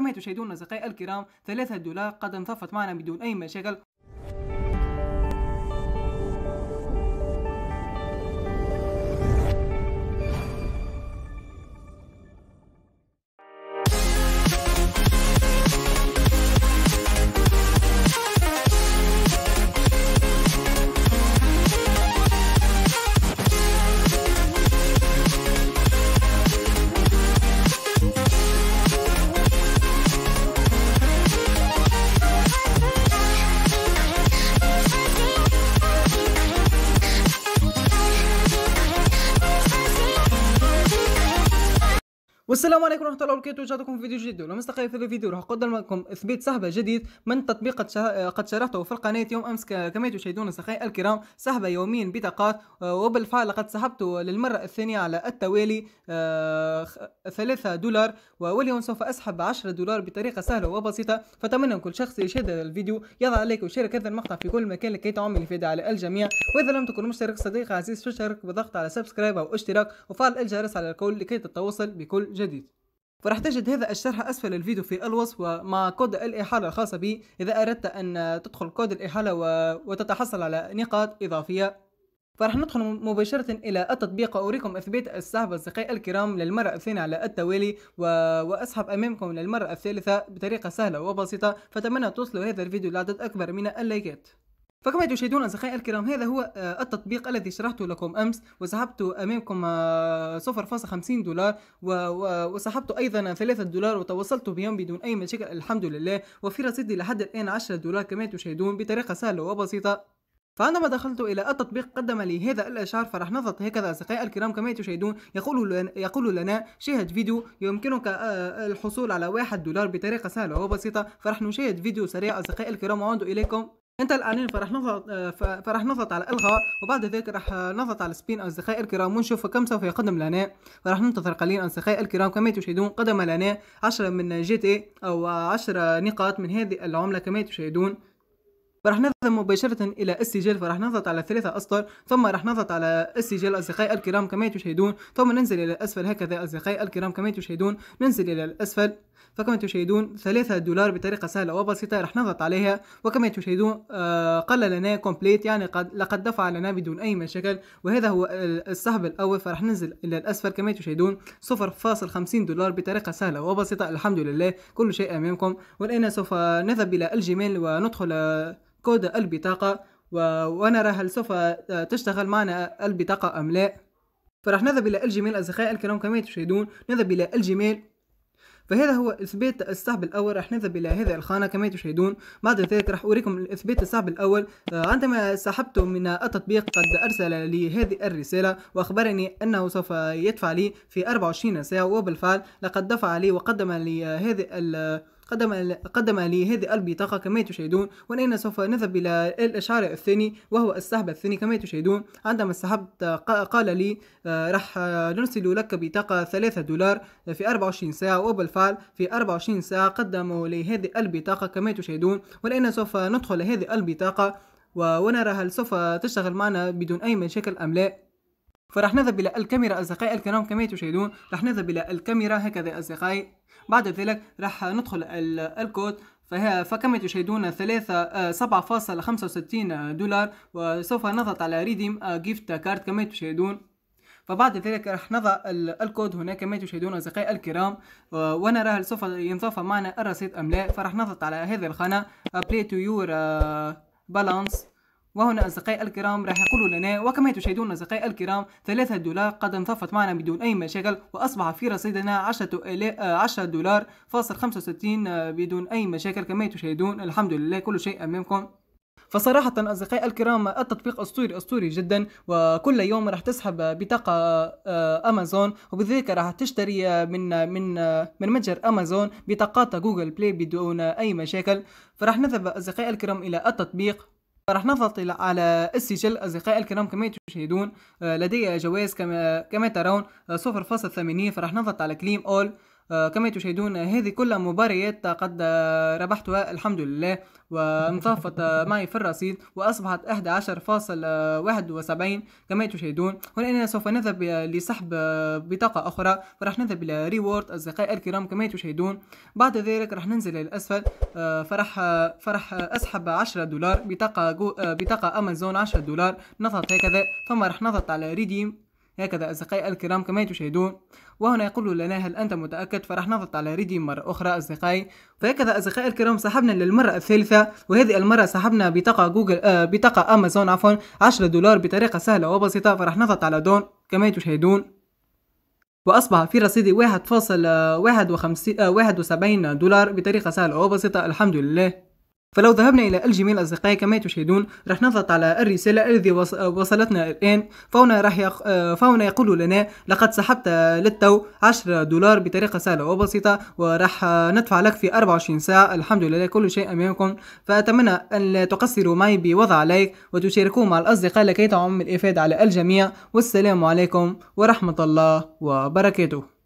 كما تشاهدون أصدقائي الكرام ثلاثة دولار قد انضفت معنا بدون أي مشاكل السلام عليكم ورحمه الله وبركاته رجعتكم في فيديو جديد والمستقبل في هذا الفيديو راح اقدم لكم اثبات سحبه جديد من تطبيق قد شرحته في القناه يوم امس كما تشاهدون اصدقائي الكرام سحبه يوميا بطاقات آه، وبالفعل لقد سحبت للمره الثانيه على التوالي 3 آه، دولار واليوم سوف اسحب 10 دولار بطريقه سهله وبسيطه فاتمنى كل شخص يشاهد هذا الفيديو يضع لايك ويشارك هذا المقطع في كل مكان لكي تعمل الفائده على الجميع واذا لم تكن مشترك صديق عزيز فاشترك بالضغط على سبسكرايب او اشتراك وفعل الجرس على الكل لكي تتواصل بكل جديد جديد فرح تجد هذا الشرح أسفل الفيديو في الوصف ومع كود الإحالة الخاصة بي إذا أردت أن تدخل كود الإحالة وتتحصل على نقاط إضافية فرح ندخل مباشرة إلى التطبيق وأريكم إثبات السحب أصدقائي الكرام للمرة الثانية على التوالي و... وأسحب أمامكم للمرة الثالثة بطريقة سهلة وبسيطة فأتمنى توصلوا هذا الفيديو لعدد أكبر من اللايكات فكما تشاهدون أصدقائي الكرام هذا هو آه، التطبيق الذي شرحته لكم أمس وسحبت أمامكم 0.50 آه، دولار وسحبت أيضا 3 دولار وتوصلت بهم بدون أي مشاكل الحمد لله وفي رصيدي لحد الآن 10 دولار كما تشاهدون بطريقة سهلة وبسيطة فعندما دخلت الى التطبيق قدم لي هذا الاشعار فرح نضغط هكذا اصدقائي الكرام كما تشاهدون يقول لنا يقول لنا شاهد فيديو يمكنك آه، الحصول على واحد دولار بطريقه سهله وبسيطه فرح نشاهد فيديو سريع اصدقائي الكرام وعود اليكم انت الان فرح نضغط آه، فرح نضغط على الغاء وبعد ذلك راح نضغط على سبين اصدقائي الكرام ونشوف كم سوف يقدم لنا فرح ننتظر قليلا اصدقائي الكرام كما تشاهدون قدم لنا 10 من جي تي او 10 نقاط من هذه العمله كما تشاهدون فراح نذهب مباشرة إلى السجل فراح نضغط على ثلاثة أسطر ثم راح نضغط على السجل أصدقائي الكرام كما تشاهدون ثم ننزل إلى الأسفل هكذا أصدقائي الكرام كما تشاهدون ننزل إلى الأسفل فكما تشاهدون ثلاثة دولار بطريقة سهلة وبسيطة راح نضغط عليها وكما تشاهدون آه قال لنا كومبليت يعني قد لقد دفع لنا بدون أي مشاكل وهذا هو السحب الأول فراح ننزل إلى الأسفل كما تشاهدون 0.50 دولار بطريقة سهلة وبسيطة الحمد لله كل شيء أمامكم والآن سوف نذهب إلى الجيميل وندخل كود البطاقة ونرى هل سوف آه، تشتغل معنا البطاقة أم لا فراح نذهب إلى الجيميل أصدقائي الكرام كما تشاهدون نذهب إلى الجيميل فهذا هو إثبات السحب الأول راح نذهب إلى هذه الخانة كما تشاهدون بعد ذلك راح أوريكم إثبات السحب الأول آه، عندما سحبت من التطبيق قد أرسل لي هذه الرسالة وأخبرني أنه سوف يدفع لي في 24 ساعة وبالفعل لقد دفع لي وقدم لي هذه قدم قدم لي هذه البطاقة كما تشاهدون والآن سوف نذهب إلى الإشعار الثاني وهو السحب الثاني كما تشاهدون عندما سحبت قال لي آه، راح آه، نرسل لك بطاقة 3 دولار آه، في 24 ساعة وبالفعل في 24 ساعة قدموا لي هذه البطاقة كما تشاهدون والآن سوف ندخل هذه البطاقة ونرى هل سوف تشتغل معنا بدون أي مشاكل أم لا فراح نذهب إلى الكاميرا أصدقائي الكرام كما تشاهدون راح نذهب إلى الكاميرا هكذا أصدقائي بعد ذلك راح ندخل الكود فهي فكما تشاهدون ثلاثة آه، سبعة فاصلة خمسة وستين دولار وسوف نضغط على ريديم جيفت آه، كارد كما تشاهدون فبعد ذلك راح نضع الكود هناك كما تشاهدون أصدقائي الكرام ونرى هل سوف ينضاف معنا الرصيد أم لا فراح نضغط على هذه الخانة بلاي تو يور بالانس وهنا أصدقائي الكرام راح يقولوا لنا وكما تشاهدون أصدقائي الكرام ثلاثة دولار قد انضافت معنا بدون أي مشاكل وأصبح في رصيدنا 10 10 آه، آه، دولار فاصل 65 آه، بدون أي مشاكل كما تشاهدون الحمد لله كل شيء أمامكم فصراحة أصدقائي الكرام التطبيق أسطوري أسطوري جدا وكل يوم راح تسحب بطاقة أمازون وبذلك راح تشتري من من من متجر أمازون بطاقات جوجل بلاي بدون أي مشاكل فراح نذهب أصدقائي الكرام إلى التطبيق راح نضغط على السجل أصدقائي الكرام كما تشاهدون آه، لدي جواز كما, كما ترون 0.80 آه، فراح نضغط على كليم أول آه، كما تشاهدون هذه كلها مباريات قد آه، ربحتها الحمد لله وانضافت آه، معي في الرصيد وأصبحت 11.71 كما تشاهدون والآن سوف نذهب لسحب بطاقة أخرى فراح نذهب إلى ريورد أصدقائي الكرام كما تشاهدون بعد ذلك راح ننزل للأسفل فرح فرح أسحب 10 دولار بطاقة بطاقة أمازون 10 دولار نضغط هكذا ثم راح نضغط على ريديم هكذا أصدقائي الكرام كما تشاهدون وهنا يقول لنا هل أنت متأكد فراح نضغط على ريدي مرة أخرى أصدقائي فهكذا أصدقائي الكرام سحبنا للمرة الثالثة وهذه المرة سحبنا بطاقة جوجل آه بطاقة أمازون عفوا 10 دولار بطريقة سهلة وبسيطة فراح نضغط على دون كما تشاهدون وأصبح في رصيدي واحد فاصل آه، آه، واحد وسبعين دولار بطريقة سهلة وبسيطة الحمد لله فلو ذهبنا إلى الجيميل أصدقائي كما تشاهدون راح نضغط على الرسالة الذي وصلتنا الآن فهنا راح يق... فهنا يقول لنا لقد سحبت للتو 10 دولار بطريقة سهلة وبسيطة وراح ندفع لك في 24 ساعة الحمد لله كل شيء أمامكم فأتمنى أن لا تقصروا معي بوضع لايك وتشاركوه مع الأصدقاء لكي تعم الإفادة على الجميع والسلام عليكم ورحمة الله وبركاته